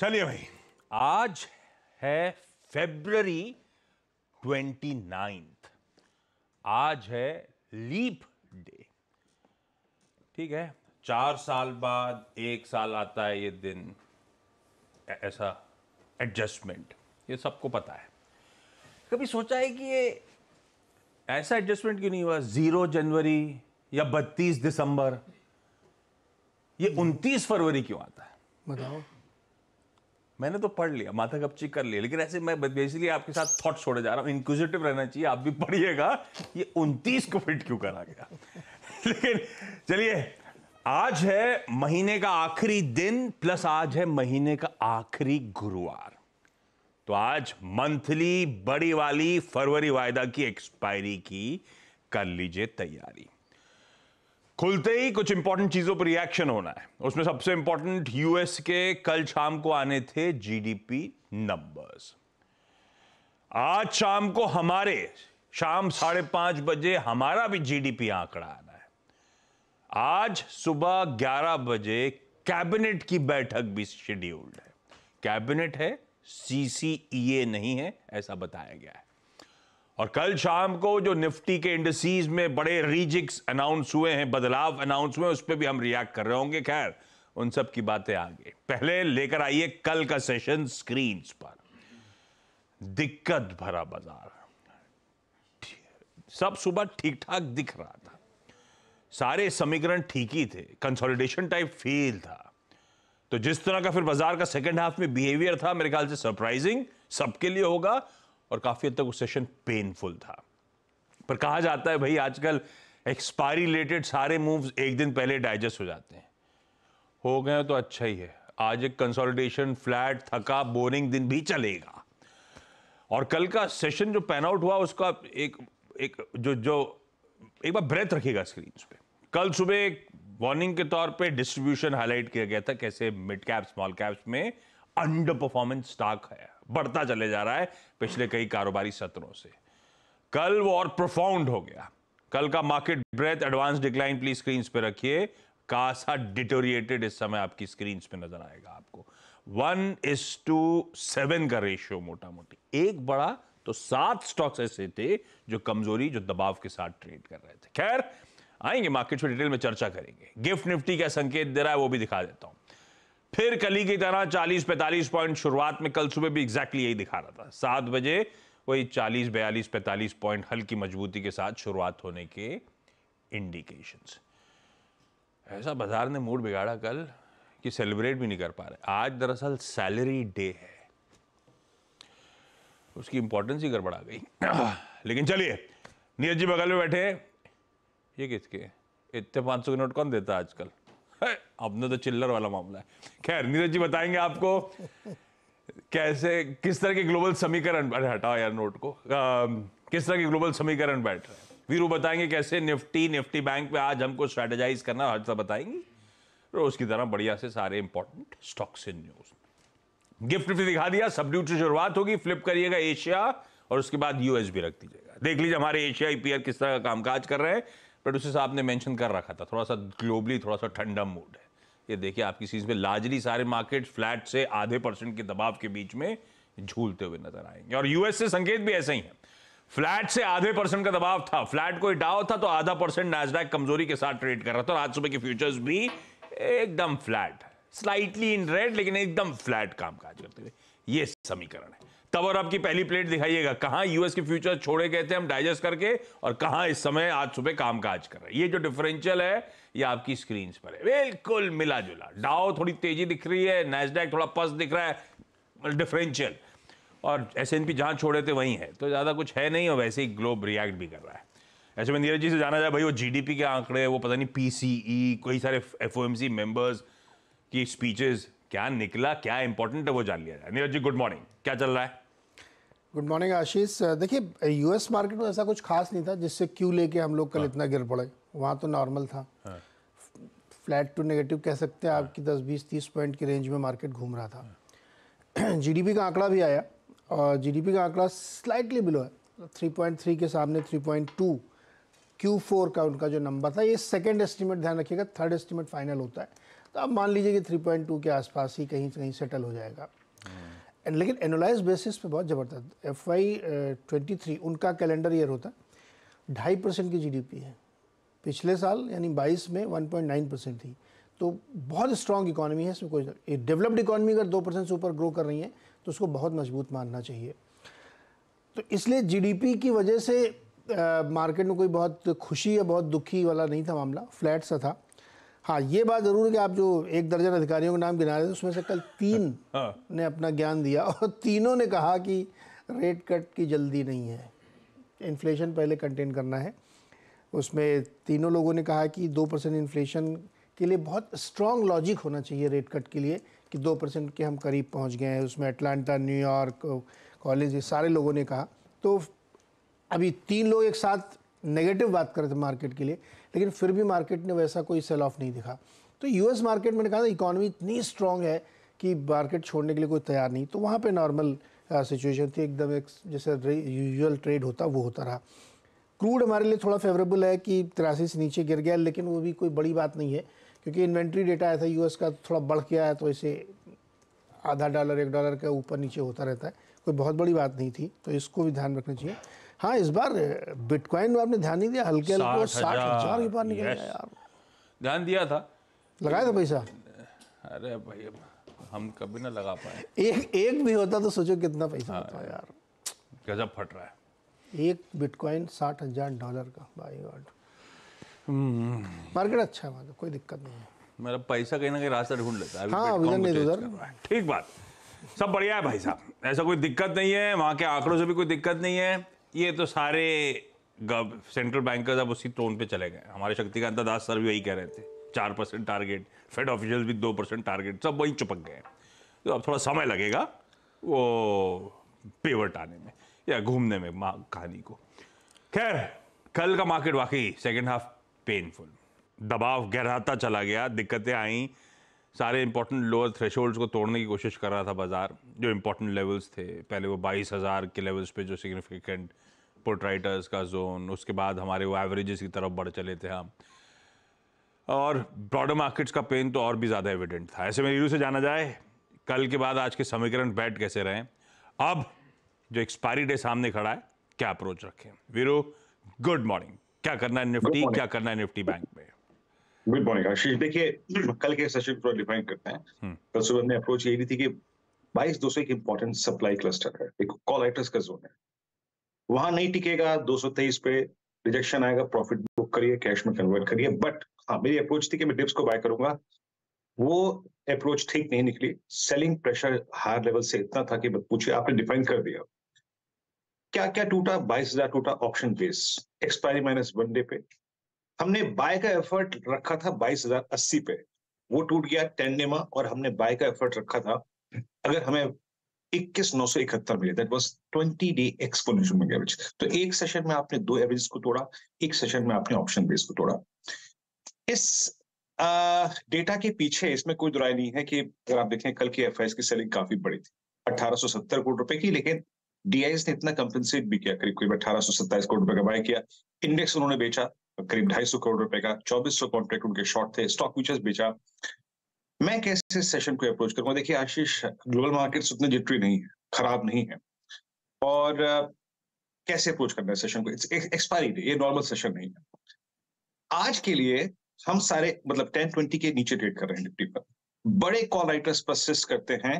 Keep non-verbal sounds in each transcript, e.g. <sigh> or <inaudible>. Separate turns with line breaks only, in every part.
चलिए भाई आज है फेब्रवरी ट्वेंटी नाइन्थ आज है लीप डे ठीक है चार साल बाद एक साल आता है ये दिन ऐसा एडजस्टमेंट ये सबको पता है कभी सोचा है कि ये ऐसा एडजस्टमेंट क्यों नहीं हुआ ज़ीरो जनवरी या बत्तीस दिसंबर ये उनतीस फरवरी क्यों आता है बताओ मैंने तो पढ़ लिया माथा कपची कर लिया लेकिन ऐसे मैं बेसिकली आपके साथ थॉट छोड़े जा रहा हूँ इंक्विजिटिव रहना चाहिए आप भी पढ़िएगा ये उनतीस को फिट क्यों करा गया <laughs> लेकिन चलिए आज है महीने का आखिरी दिन प्लस आज है महीने का आखिरी गुरुवार तो आज मंथली बड़ी वाली फरवरी वायदा की एक्सपायरी की कर लीजिए तैयारी खुलते ही कुछ इंपॉर्टेंट चीजों पर रिएक्शन होना है उसमें सबसे इंपॉर्टेंट यूएस के कल शाम को आने थे जीडीपी नंबर्स आज शाम को हमारे शाम साढ़े पांच बजे हमारा भी जीडीपी आंकड़ा आना है आज सुबह ग्यारह बजे कैबिनेट की बैठक भी शेड्यूल्ड है कैबिनेट है सीसीए e नहीं है ऐसा बताया गया है और कल शाम को जो निफ्टी के इंडस्ट्रीज में बड़े रीजिक्स अनाउंस हुए हैं बदलाव अनाउंस हुए उस पर भी हम रिएक्ट कर रहे होंगे खैर उन सब की बातें आगे पहले लेकर आइए कल का सेशन स्क्रीन पर दिक्कत भरा बाजार सब सुबह ठीक ठाक दिख रहा था सारे समीकरण ठीक ही थे कंसोलिडेशन टाइप फील था तो जिस तरह का फिर बाजार का सेकेंड हाफ में बिहेवियर था मेरे ख्याल से सरप्राइजिंग सबके लिए होगा और काफ़ी हद तक वो सेशन पेनफुल था पर कहा जाता है भाई आजकल एक्सपायरी रिलेटेड सारे मूव्स एक दिन पहले डाइजेस्ट हो जाते हैं हो गए तो अच्छा ही है आज एक कंसोलिडेशन फ्लैट थका बोरिंग दिन भी चलेगा और कल का सेशन जो पैन आउट हुआ उसका एक एक जो जो एक बार ब्रेथ रखेगा स्क्रीन पे कल सुबह एक वार्निंग के तौर पे डिस्ट्रीब्यूशन हाईलाइट किया गया था कैसे मिड कैप स्मॉल कैप्स में अंडर परफॉर्मेंस स्टॉक है बढ़ता चले जा रहा है पिछले कई कारोबारी सत्रों से कल वो और प्रोफाउंड हो गया कल का market breadth advance decline please screen पे रखिए कासा डिटोरिएटेड इस समय आपकी स्क्रीन पे नजर आएगा आपको वन इज टू सेवन का रेशियो मोटा मोटी एक बड़ा तो सात स्टॉक्स ऐसे थे जो कमजोरी जो दबाव के साथ ट्रेड कर रहे थे खैर आएंगे मार्केट में डिटेल में चर्चा करेंगे गिफ्ट निफ्टी का संकेत दे रहा है वो भी दिखा देता हूं फिर कली की तरह 40-45 पॉइंट शुरुआत में कल सुबह भी एग्जैक्टली यही दिखा रहा था सात बजे वही 40 बयालीस 45 पॉइंट हल्की मजबूती के साथ शुरुआत होने के इंडिकेशंस ऐसा बाजार ने मूड बिगाड़ा कल कि सेलिब्रेट भी नहीं कर पा रहे आज दरअसल सैलरी डे है उसकी इंपॉर्टेंस ही गड़बड़ा गई <clears throat> लेकिन चलिए नीरज जी बगल में बैठे ये किसके इतने पाँच सौ के नोट कौन देता आजकल अपने तो चिल्लर वाला मामला है खैर नीरज जी बताएंगे आपको कैसे किस तरह के ग्लोबल समीकरण अरे हटाओ यार नोट को आ, किस तरह के ग्लोबल समीकरण बैठ रहे हैं वीरू बताएंगे कैसे निफ्टी निफ्टी बैंक पे आज हमको स्ट्रेटेजाइज करना हर तरह बताएंगे रोज की तरह बढ़िया से सारे important stocks in news gift भी दिखा दिया सब से शुरुआत होगी फ्लिप करिएगा एशिया और उसके बाद यूएस भी रख दीजिएगा देख लीजिए हमारे एशिया आईपीआर e किस तरह का कामकाज कर रहे हैं प्रोड्यूसर साहब ने मैंशन कर रखा था थोड़ा सा ग्लोबली थोड़ा सा ठंडा मूड है ये देखिए आपकी सीज में लार्जली सारे मार्केट फ्लैट से आधे परसेंट के दबाव के बीच में झूलते हुए नजर आएंगे और यूएस से संकेत भी ऐसे ही है फ्लैट से आधे परसेंट का दबाव था फ्लैट कोई डाव था तो आधा परसेंट नाजडैक कमजोरी के साथ ट्रेड कर रहा था और आज सुबह के फ्यूचर्स भी एकदम फ्लैट स्लाइटली इन रेड लेकिन एकदम फ्लैट काम काज करते हुए ये समीकरण है तब और आपकी पहली प्लेट दिखाइएगा कहां यूएस के फ्यूचर छोड़े गए थे हम डाइजेस्ट करके और कहां इस समय आज सुबह काम काज कर रहे हैं ये जो डिफरेंशियल है ये आपकी स्क्रीन पर है बिल्कुल मिला जुला डाओ थोड़ी तेजी दिख रही है नेसडेक थोड़ा पस दिख रहा है मतलब डिफरेंशियल और एस एन पी जहां छोड़े थे वहीं है तो ज़्यादा कुछ है नहीं और वैसे ही ग्लोब रिएक्ट भी कर रहा है ऐसे में नीरज जी से जाना जाए भाई वो जीडीपी के आंकड़े वो पता नहीं पीसीई e, कई सारे सी मेंबर्स की स्पीचेस क्या निकला क्या इंपॉर्टेंट है वो जान लिया जाए नीरज जी गुड मॉर्निंग क्या चल रहा है
गुड मॉर्निंग आशीष देखिए यूएस मार्केट में ऐसा कुछ खास नहीं था जिससे क्यू लेके हम लोग कल हाँ। इतना गिर पड़े वहाँ तो नॉर्मल था हाँ। फ्लैट टू नेगेटिव कह सकते हैं हाँ। आपकी 10 बीस तीस पॉइंट की रेंज में मार्केट घूम रहा था जीडीपी <clears throat> का आंकड़ा भी आया और जीडीपी का आंकड़ा स्लाइटली बिलो है थ्री के सामने थ्री क्यू फोर का उनका जो नंबर था ये सेकेंड एस्टिमेट ध्यान रखिएगा थर्ड एस्टिमेट फाइनल होता है तो आप मान लीजिए कि थ्री पॉइंट टू के आसपास ही कहीं कहीं सेटल हो जाएगा लेकिन एनोलाइज बेसिस पे बहुत ज़बरदस्त एफ वाई ट्वेंटी थ्री उनका कैलेंडर ईयर होता है ढाई परसेंट की जीडीपी है पिछले साल यानी बाईस में वन पॉइंट नाइन परसेंट थी तो बहुत स्ट्रॉन्ग इकॉनमी है इसमें कोई डेवलप्ड इकोनॉमी अगर दो परसेंट से ऊपर ग्रो कर रही है तो उसको बहुत मजबूत मानना चाहिए तो इसलिए जीडीपी की वजह से मार्केट uh, में कोई बहुत खुशी या बहुत दुखी वाला नहीं था मामला फ्लैट सा था हाँ ये बात ज़रूर है कि आप जो एक दर्जन अधिकारियों के नाम गिना रहे थे उसमें से कल तीन <laughs> हाँ। ने अपना ज्ञान दिया और तीनों ने कहा कि रेट कट की जल्दी नहीं है इन्फ्लेशन पहले कंटेन करना है उसमें तीनों लोगों ने कहा कि दो परसेंट इन्फ्लेशन के लिए बहुत स्ट्रॉन्ग लॉजिक होना चाहिए रेट कट के लिए कि दो परसेंट के हम करीब पहुंच गए हैं उसमें अटलांटा न्यूयॉर्क कॉलेज ये सारे लोगों ने कहा तो अभी तीन लोग एक साथ नेगेटिव बात कर रहे थे मार्केट के लिए लेकिन फिर भी मार्केट ने वैसा कोई सेल ऑफ नहीं दिखा तो यूएस मार्केट मैंने कहा था इकॉनमी इतनी स्ट्रांग है कि मार्केट छोड़ने के लिए कोई तैयार नहीं तो वहाँ पर नॉर्मल सिचुएशन थी एकदम एक जैसे यूजल ट्रेड होता वो होता रहा क्रूड हमारे लिए थोड़ा फेवरेबल है कि तिरासी से नीचे गिर गया लेकिन वो भी कोई बड़ी बात नहीं है क्योंकि इन्वेंट्री डेटा आया था यूएस का थोड़ा बढ़ के आया तो इसे आधा डॉलर एक डॉलर के ऊपर नीचे होता रहता है कोई बहुत बड़ी बात नहीं थी तो इसको भी ध्यान रखना चाहिए हाँ इस बार बिटकॉइन में आपने ध्यान नहीं दिया हल्के हल्के साठ हजार के पार निकल गया यार ध्यान दिया था लगाया था पैसा
अरे भाई हम कभी ना लगा पाए
एक एक भी होता तो सोचो कितना पैसा हाँ होता हाँ, यार गजब फट रहा है एक बिटकॉइन साठ हजार डॉलर का बाई गॉड हम्म। मार्केट अच्छा है तो, कोई दिक्कत नहीं है
मेरा पैसा कहीं ना कहीं रास्ता ढूंढ लेता है हाँ नहीं तो उधर ठीक बात सब बढ़िया है भाई साहब ऐसा कोई दिक्कत नहीं है वहाँ के आंकड़ों से भी कोई दिक्कत नहीं है ये तो सारे सेंट्रल बैंकर्स अब उसी टोन पे चले गए हमारे शक्तिकांत दास सर भी वही कह रहे थे चार परसेंट टारगेट फेड ऑफिशियल भी दो परसेंट टारगेट सब वही चुपक गए तो अब थोड़ा समय लगेगा वो पेवर्ट आने में या घूमने में कहानी को खैर कल का मार्केट वाकई सेकेंड हाफ पेनफुल दबाव गहराता चला गया दिक्कतें आई सारे इंपॉर्टेंट लोअर थ्रेश को तोड़ने की कोशिश कर रहा था बाज़ार जो इंपॉर्टेंट लेवल्स थे पहले वो बाईस हज़ार के लेवल्स पे जो सिग्निफिकेंट पुट राइटर्स का जोन उसके बाद हमारे वो एवरेजेस की तरफ बढ़ चले थे हम और ब्रॉडर मार्केट्स का पेन तो और भी ज़्यादा एविडेंट था ऐसे में रीरू से जाना जाए कल के बाद आज के समीकरण बैठ कैसे रहे अब जो एक्सपायरी डे सामने खड़ा है क्या अप्रोच रखें वीरू गुड मॉर्निंग क्या करना है निफ्टी क्या करना है निफ्टी बैंक में गुड
मॉर्निंग आशीष देखिए कल के सेशन को डिफाइन करते हैं हम्म। कल सुबह हमने अप्रोच यही थी कि बाईस दो सौ एक इंपॉर्टेंट सप्लाई क्लस्टर है एक कॉल का जोन है वहां नहीं टिकेगा दो पे रिजेक्शन आएगा प्रॉफिट बुक करिए कैश में कन्वर्ट करिए बट हाँ मेरी अप्रोच थी कि मैं डिप्स को बाय करूंगा वो अप्रोच ठीक नहीं निकली सेलिंग प्रेशर हायर लेवल से इतना था कि पूछिए आपने डिफाइन कर दिया क्या क्या टूटा बाईस हजार टूटा option base expiry minus one day पे हमने बाय का एफर्ट रखा था बाईस हजार अस्सी पे वो टूट गया टेन डेमा और हमने बाय का एफर्ट रखा था अगर हमें इक्कीस नौ सौ इकहत्तर मिले that was twenty day exponential moving average तो एक सेशन में आपने दो एवरेज को तोड़ा एक सेशन में आपने ऑप्शन बेस को तोड़ा इस डेटा के पीछे इसमें कोई दुराई नहीं है कि अगर आप देखें कल की एफ की सेलिंग काफी बड़ी थी सौ सत्तर करोड़ रुपए की लेकिन डीआईएस ने इतना कंपनसेट भी किया करीब करीब अठारह सौ सत्ताईस करोड़ रुपए का बाय किया इंडेक्स उन्होंने बेचा करीब ढाई सौ करोड़ रुपए का चौबीस सौ कॉन्ट्रैक्ट उनके शॉर्ट थे स्टॉक फ्यूचर्स बेचा मैं कैसे सेशन को अप्रोच करूंगा देखिए आशीष ग्लोबल मार्केट्स उतने जिटरी नहीं है खराब नहीं है और कैसे अप्रोच करना है सेशन को एक्सपायरी डे ये नॉर्मल सेशन नहीं है आज के लिए हम सारे मतलब टेन ट्वेंटी के नीचे ट्रेड कर रहे हैं निफ्टी पर बड़े कॉल राइटर्स परसिस्ट करते हैं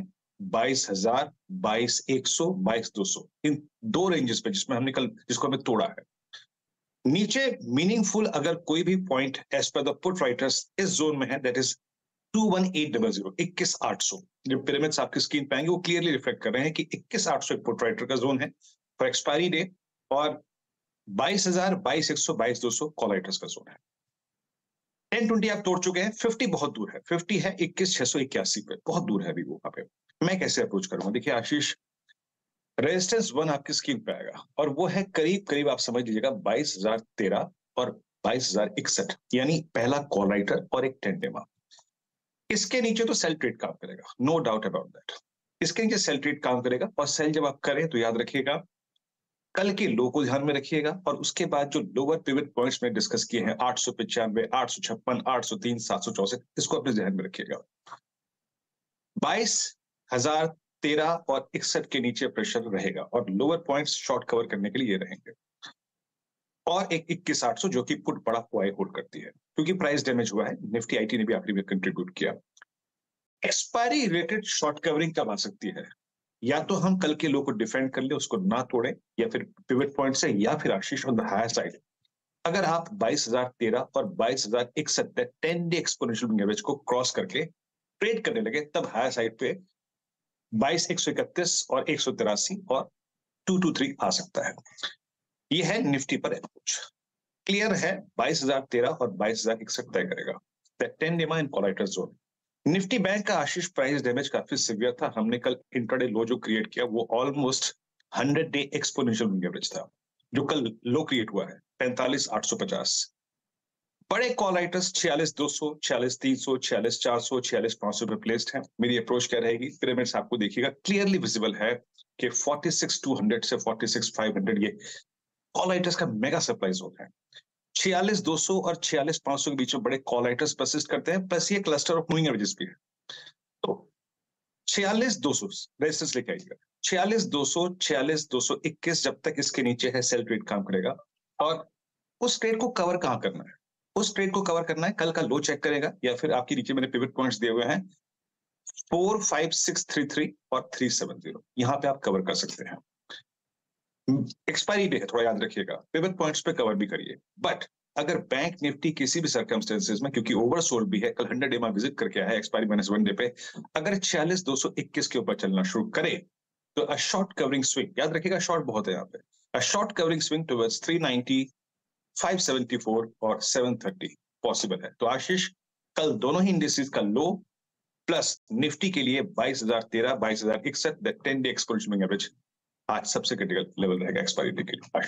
बाईस हजार बाईस एक सौ बाईस दो सौ इन दो रेंजेस पे जिसमें हमने कल जिसको हमें तोड़ा है नीचे मीनिंगफुल अगर कोई भी point as per the put writers इस जोन में है that is two one eight double zero इक्कीस आठ सौ जो पिरामिड्स आपकी स्क्रीन पे आएंगे वो क्लियरली रिफ्लेक्ट कर रहे हैं कि इक्कीस आठ सौ का जोन है फॉर एक्सपायरी डे और बाईस हजार बाईस एक सौ बाईस दो सौ का जोन है टेन ट्वेंटी आप तोड़ चुके हैं फिफ्टी बहुत दूर है फिफ्टी है इक्कीस छह सौ इक्यासी पे बहुत दूर है अभी वो पे मैं कैसे अप्रोच करूंगा देखिए आशीष रेजिस्टेंस वन आपकी स्क्रीन पे आएगा और वो है करीब करीब आप समझ लीजिएगा बाईस हजार तेरह और बाईस हजार इकसठ यानी पहला कॉल राइटर और एक टेंटेमा इसके नीचे तो सेल ट्रेड काम करेगा नो डाउट अबाउट दैट इसके नीचे सेल ट्रेड काम करेगा और सेल जब आप करें तो याद रखिएगा कल के लो को ध्यान में रखिएगा और उसके बाद जो लोअर पिविट पॉइंट्स में डिस्कस किए हैं आठ सौ पिचानवे आठ सौ छप्पन आठ सौ तीन सात सौ चौसठ इसको अपने ध्यान में रखिएगा बाईस हजार तेरह और इकसठ के नीचे प्रेशर रहेगा और लोअर पॉइंट्स शॉर्ट कवर करने के लिए रहेंगे और एक इक्कीस आठ सौ जो कि पुट बड़ा हुआ होल्ड करती है क्योंकि प्राइस डैमेज हुआ है निफ्टी आईटी ने भी आखिरी में कंट्रीब्यूट किया एक्सपायरी रिलेटेड शॉर्ट कवरिंग कब आ सकती है या तो हम कल के लोग को डिफेंड कर ले उसको ना तोड़े या फिर पिवट पॉइंट से या फिर Ashish on the higher side अगर आप 22,013 और बाईस हजार इकसठ टेन डे एक्सपोनेंशियल एवरेज को क्रॉस करके ट्रेड करने लगे तब हायर साइड पे बाईस एक सौ इकतीस और एक सौ तिरासी और टू टू थ्री आ सकता है ये है निफ्टी पर अप्रोच क्लियर है 22,013 और 22,061 तय करेगा ten DEMA in call writer zone Nifty bank का आशीष प्राइस डैमेज काफी सिवियर था हमने कल इंटरडे लो जो क्रिएट किया वो almost hundred day exponential moving average था जो कल लो क्रिएट हुआ है पैंतालीस आठ सौ पचास बड़े कॉल आइटर्स छियालीस दो सौ छियालीस तीन सौ छियालीस चार सौ छियालीस पांच सौ पे प्लेस्ड है मेरी अप्रोच क्या रहेगी पिरामिड्स आपको देखिएगा क्लियरली विजिबल है कि 46200 से 46500 ये कॉल राइटर्स का मेगा सप्लाईज होता है छियालीस दो सौ और छियालीस पांच सौ के बीच में बड़े कॉल राइटर्स परसिस्ट करते हैं प्लस ये क्लस्टर ऑफ मूविंग एवरेजेस भी है तो छियालीस दो सौ रेजिस्टेंस लेके आइएगा छियालीस दो सौ छियालीस दो सौ इक्कीस जब तक इसके नीचे है सेल ट्रेड काम करेगा और उस ट्रेड को कवर कहां करना है उस ट्रेड को कवर करना है कल का लो चेक करेगा या फिर आपके नीचे मैंने पिवट पॉइंट्स दिए हुए हैं four five six three three और थ्री सेवन जीरो यहां पे आप कवर कर सकते हैं एक्सपायरी पे है थोड़ा याद रखिएगा पिवट पॉइंट्स पे कवर भी करिए बट अगर बैंक निफ्टी किसी भी सर्कमस्टेंसेज में क्योंकि ओवरसोल्ड भी है कल हंड्रेड डे में विजिट करके आया है एक्सपायरी माइनस वन डे पे अगर छियालीस दो सौ इक्कीस के ऊपर चलना शुरू करे तो अ शॉर्ट कवरिंग स्विंग याद रखिएगा शॉर्ट बहुत है यहाँ पे a short covering swing towards three ninety five seventy four और सेवन थर्टी पॉसिबल है तो आशीष कल दोनों ही इंडिसेस का लो प्लस निफ्टी के लिए बाईस हजार तेरह बाईस हजार इकसठ टेन डे एक्सपोजिंग एवरेज आज सबसे क्रिटिकल लेवल रहेगा एक्सपायरी डे के लिए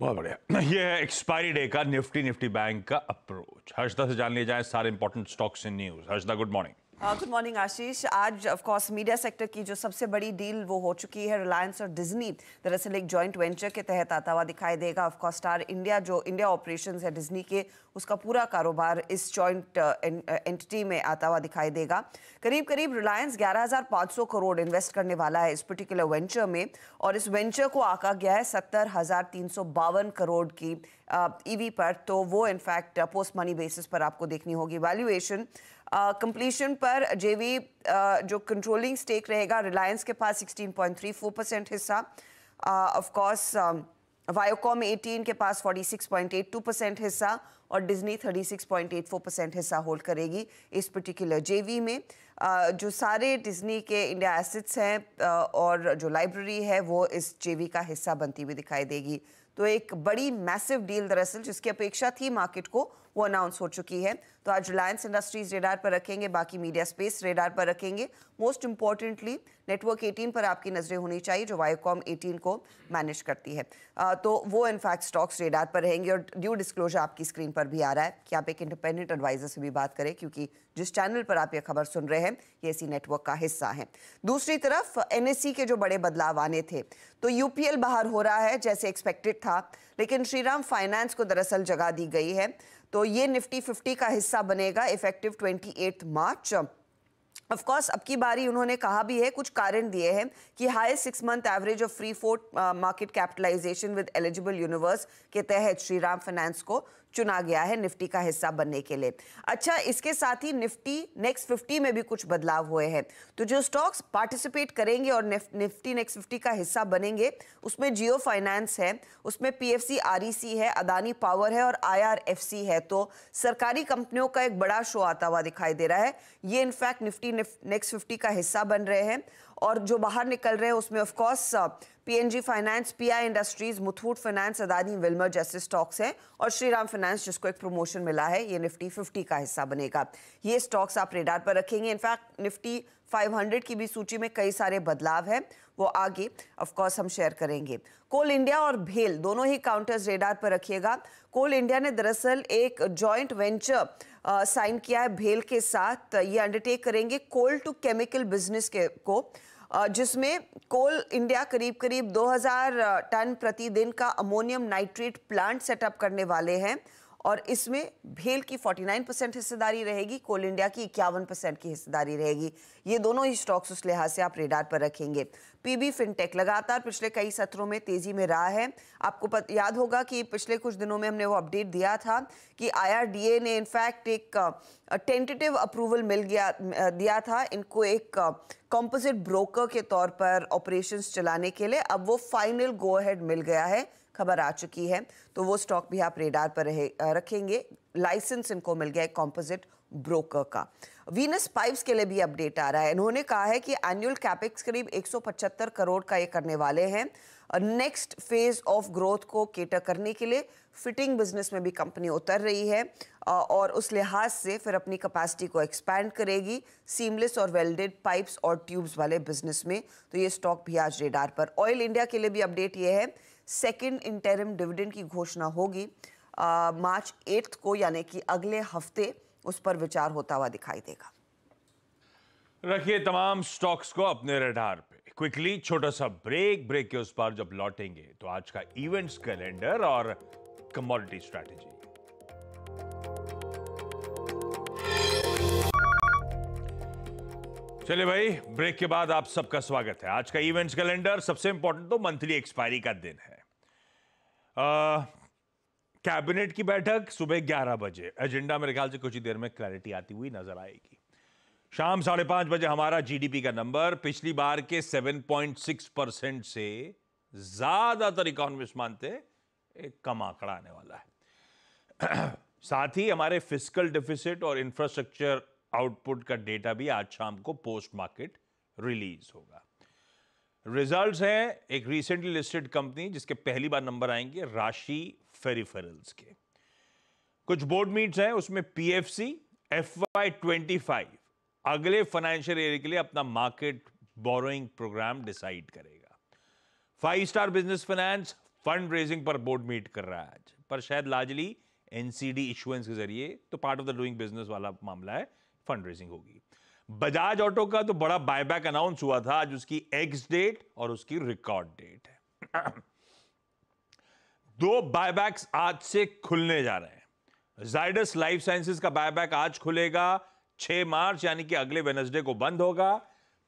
बहुत बढ़िया <clears throat> ये है एक्सपायरी डे का निफ्टी निफ्टी बैंक का अप्रोच हर्षदा से जान लिए जाए सारे important stocks in news Harshada good morning
good morning Ashish आज ऑफ कोर्स मीडिया सेक्टर की जो सबसे बड़ी डील वो हो चुकी है रिलायंस और डिज्नी दरअसल एक जॉइंट वेंचर के तहत आता हुआ दिखाई देगा ऑफ कोर्स स्टार इंडिया जो इंडिया ऑपरेशंस है डिज्नी के उसका पूरा कारोबार इस जॉइंट एंटिटी uh, uh, में आता हुआ दिखाई देगा करीब करीब रिलायंस 11,500 करोड़ इन्वेस्ट करने वाला है इस पर्टिकुलर वेंचर में और इस वेंचर को आका गया है सत्तर करोड़ की ईवी uh, e पर तो वो इनफैक्ट पोस्ट मनी बेसिस पर आपको देखनी होगी वैल्यूएशन कंप्लीशन पर जेवी जो कंट्रोलिंग स्टेक रहेगा रिलायंस के पास 16.34 परसेंट हिस्सा ऑफ कोर्स वायोकॉम 18 के पास 46.82 परसेंट हिस्सा और डिज्नी 36.84 परसेंट हिस्सा होल्ड करेगी इस पर्टिकुलर जेवी में जो सारे डिज्नी के इंडिया एसेट्स हैं और जो लाइब्रेरी है वो इस जेवी का हिस्सा बनती हुई दिखाई देगी तो एक बड़ी मैसिव डील दरअसल जिसकी अपेक्षा थी मार्केट को वो अनाउंस हो चुकी है तो आज रिलायंस इंडस्ट्रीज रेडार पर रखेंगे बाकी मीडिया स्पेस रेडार पर रखेंगे मोस्ट इंपॉर्टेंटली नेटवर्क 18 पर आपकी नज़रें होनी चाहिए जो वायोकॉम 18 को मैनेज करती है आ, तो वो इनफैक्ट स्टॉक्स रेडार पर रहेंगे और ड्यू डिस्क्लोजर आपकी स्क्रीन पर भी आ रहा है कि आप एक इंडिपेंडेंट एडवाइज़र से भी बात करें क्योंकि जिस चैनल पर आप ये खबर सुन रहे हैं ये इसी नेटवर्क का हिस्सा है दूसरी तरफ एन के जो बड़े बदलाव आने थे तो यूपीएल बाहर हो रहा है जैसे एक्सपेक्टेड था लेकिन श्रीराम फाइनेंस को दरअसल जगह दी गई है तो ये निफ्टी फिफ्टी का हिस्सा बनेगा effective twenty March of course अब की बारी उन्होंने कहा भी है कुछ कारण दिए हैं कि high six month average of free float market capitalisation with eligible universe के तहत श्रीराम फाइनेंस को चुना गया है निफ्टी का हिस्सा बनने के लिए अच्छा इसके साथ ही निफ्टी नेक्स्ट फिफ्टी में भी कुछ बदलाव हुए हैं तो जो स्टॉक्स पार्टिसिपेट करेंगे और निफ्टी नेक्स्ट फिफ्टी का हिस्सा बनेंगे उसमें जियो फाइनेंस है उसमें पीएफसी आरईसी e है अदानी पावर है और आईआरएफसी है तो सरकारी कंपनियों का एक बड़ा शो आता हुआ दिखाई दे रहा है ये इनफैक्ट निफ्टी नेक्स्ट फिफ्टी का हिस्सा बन रहे हैं और जो बाहर निकल रहे हैं उसमें of course PNG finance PI industries Muthoot finance Adani Wilmar जैसे स्टॉक्स हैं और श्रीराम फाइनेंस जिसको एक प्रमोशन मिला है ये निफ्टी 50 का हिस्सा बनेगा ये स्टॉक्स आप रेडार पर रखेंगे इनफैक्ट निफ्टी 500 की भी सूची में कई सारे बदलाव हैं वो आगे ऑफकोर्स हम शेयर करेंगे कोल इंडिया और भेल दोनों ही काउंटर्स रेडार पर रखिएगा कोल इंडिया ने दरअसल एक जॉइंट वेंचर साइन किया है भेल के साथ ये अंडरटेक करेंगे कोल टू केमिकल बिजनेस के को जिसमें कोल इंडिया करीब करीब 2000 टन प्रतिदिन का अमोनियम नाइट्रेट प्लांट सेटअप करने वाले हैं और इसमें भेल की 49 परसेंट हिस्सेदारी रहेगी कोल इंडिया की इक्यावन परसेंट की हिस्सेदारी रहेगी ये दोनों ही स्टॉक्स उस लिहाज से आप रेडार पर रखेंगे पीबी फिनटेक लगातार पिछले कई सत्रों में तेजी में रहा है आपको पत, याद होगा कि पिछले कुछ दिनों में हमने वो अपडेट दिया था कि आई ने इनफैक्ट एक टेंटेटिव अप्रूवल मिल गया दिया था इनको एक कॉम्पोजिट ब्रोकर के तौर पर ऑपरेशन चलाने के लिए अब वो फाइनल गो मिल गया है खबर आ चुकी है तो वो स्टॉक भी आप रेडार पर रहे रखेंगे लाइसेंस इनको मिल गया है कॉम्पोजिट ब्रोकर का वीनस पाइप्स के लिए भी अपडेट आ रहा है इन्होंने कहा है कि एनुअल कैपेक्स करीब एक करोड़ का ये करने वाले हैं नेक्स्ट फेज ऑफ ग्रोथ को केटर करने के लिए फिटिंग बिजनेस में भी कंपनी उतर रही है और उस लिहाज से फिर अपनी कैपेसिटी को एक्सपैंड करेगी सीमलेस और वेल्डेड पाइप्स और ट्यूब्स वाले बिजनेस में तो ये स्टॉक भी आज रेडार पर ऑयल इंडिया के लिए भी अपडेट ये है सेकेंड इंटरम डिविडेंड की घोषणा होगी मार्च एट्थ को यानी कि अगले हफ्ते उस पर विचार होता हुआ दिखाई देगा
रखिए तमाम स्टॉक्स को अपने रेडार पर क्विकली छोटा सा ब्रेक ब्रेक के उस पर जब लौटेंगे तो आज का इवेंट्स कैलेंडर और कमोडिटी स्ट्रैटेजी चले भाई ब्रेक के बाद आप सबका स्वागत है आज का इवेंट्स कैलेंडर सबसे इंपॉर्टेंट तो मंथली एक्सपायरी का दिन है कैबिनेट की बैठक सुबह 11 बजे एजेंडा मेरे ख्याल से कुछ ही देर में क्लैरिटी आती हुई नजर आएगी शाम साढ़े पांच बजे हमारा जीडीपी का नंबर पिछली बार के 7.6 परसेंट से ज़्यादातर इकोनॉमिस्ट मानते एक कम आंकड़ा आने वाला है <clears throat> साथ ही हमारे फिजिकल डिफिसिट और इंफ्रास्ट्रक्चर आउटपुट का डेटा भी आज शाम को पोस्ट मार्केट रिलीज होगा रिजल्ट्स हैं एक रिसेंटली लिस्टेड कंपनी जिसके पहली बार नंबर आएंगे राशि फेरीफेरल्स के कुछ बोर्ड मीट्स हैं उसमें पीएफसी एफवाई ट्वेंटी फाइव अगले फाइनेंशियल ईयर के लिए अपना मार्केट बोरोइंग प्रोग्राम डिसाइड करेगा five star business finance fund raising पर बोर्ड मीट कर रहा है आज पर शायद लार्जली एनसीडी इश्यूएंस के जरिए तो part of the doing business वाला मामला है फंड रेजिंग होगी बजाज ऑटो का तो बड़ा बायबैक अनाउंस हुआ था आज उसकी एक्स डेट और उसकी रिकॉर्ड डेट है <clears throat> दो बायबैक्स आज से खुलने जा रहे हैं जाइडस लाइफ साइंसेस का बायबैक आज खुलेगा 6 मार्च यानी कि अगले वेनसडे को बंद होगा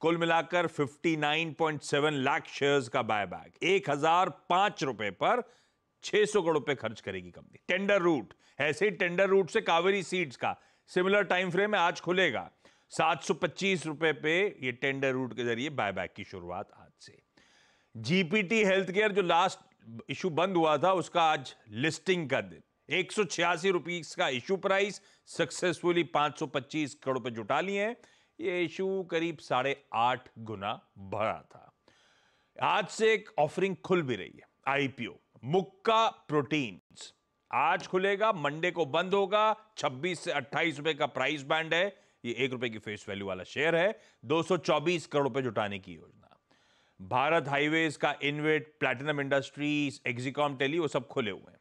कुल मिलाकर 59.7 लाख शेयर्स का बायबैक एक हजार पांच रुपए पर 600 करोड़ रुपए खर्च करेगी कंपनी टेंडर रूट ऐसे ही टेंडर रूट से कावेरी सीड्स का सिमिलर टाइम फ्रेम में आज खुलेगा 725 रुपए पे ये टेंडर रूट के जरिए बायबैक की शुरुआत आज से जीपीटी हेल्थ केयर जो लास्ट इशू बंद हुआ था उसका आज लिस्टिंग का दिन एक सौ छियासी का इशू प्राइस सक्सेसफुली 525 करोड़ पे जुटा लिए हैं ये इशू करीब साढ़े आठ गुना बढ़ा था आज से एक ऑफरिंग खुल भी रही है आईपीओ मुक्का प्रोटीन्स आज खुलेगा मंडे को बंद होगा 26 से 28 रुपए का प्राइस बैंड है ये एक रुपए की फेस वैल्यू वाला शेयर है 224 करोड़ रुपए जुटाने की योजना भारत हाईवेज का InvIT platinum industries Exicom tele वो सब खुले हुए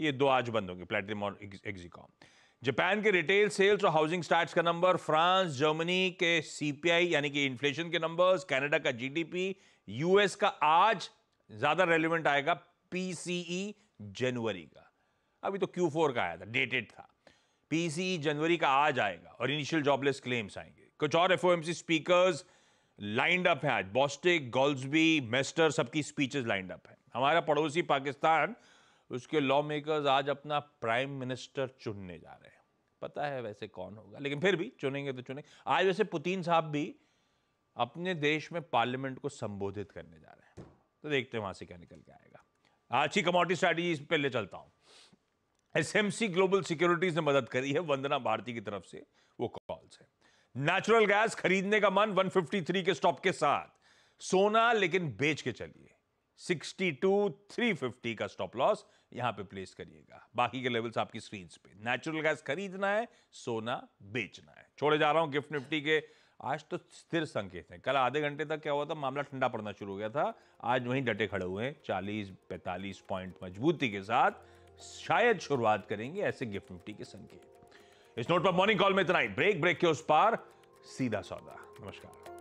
ये दो आज बंद होंगे प्लेटिनम और एग्जीकॉम जापान के रिटेल सेल्स और हाउसिंग स्टार्ट्स का नंबर फ्रांस जर्मनी के सीपीआई यानी कि इन्फ्लेशन के नंबर्स कनाडा का जीडीपी यूएस का आज ज्यादा रेलिवेंट आएगा पीसीई जनवरी का अभी तो क्यू फोर का आया था डेटेड था पीसीई जनवरी का आज आएगा और इनिशियल जॉबलेस क्लेम्स आएंगे कुछ और एफओएमसी स्पीकर्स लाइंड अप है आज बॉस्टिक गोल्सबी मेस्टर सबकी स्पीचेस लाइंड अप है हमारा पड़ोसी पाकिस्तान उसके लॉ मेकर्स आज अपना प्राइम मिनिस्टर चुनने जा रहे हैं पता है वैसे कौन होगा लेकिन फिर भी चुनेंगे तो चुनेंगे आज वैसे पुतिन साहब भी अपने देश में पार्लियामेंट को संबोधित करने जा रहे हैं तो देखते हैं वहां से क्या निकल के आएगा आज की कमोडिटी स्ट्रैटेजी पहले चलता हूँ एसएमसी ग्लोबल सिक्योरिटीज ने मदद करी है वंदना भारती की तरफ से वो कॉल्स है नेचुरल गैस खरीदने का मन 153 के स्टॉप के साथ सोना लेकिन बेच के चलिए 62,350 का स्टॉप लॉस यहां पे प्लेस करिएगा बाकी के लेवल्स आपकी स्क्रीन पे नेचुरल गैस खरीदना है सोना बेचना है छोड़े जा रहा हूं गिफ्ट निफ्टी के आज तो स्थिर संकेत हैं कल आधे घंटे तक क्या हुआ था मामला ठंडा पड़ना शुरू हो गया था आज वहीं डटे खड़े हुए हैं चालीस पैंतालीस पॉइंट मजबूती के साथ शायद शुरुआत करेंगे ऐसे गिफ्ट निफ्टी के संकेत इस नोट पर मॉर्निंग कॉल में इतना ही ब्रेक ब्रेक के उस पार सीधा सौदा नमस्कार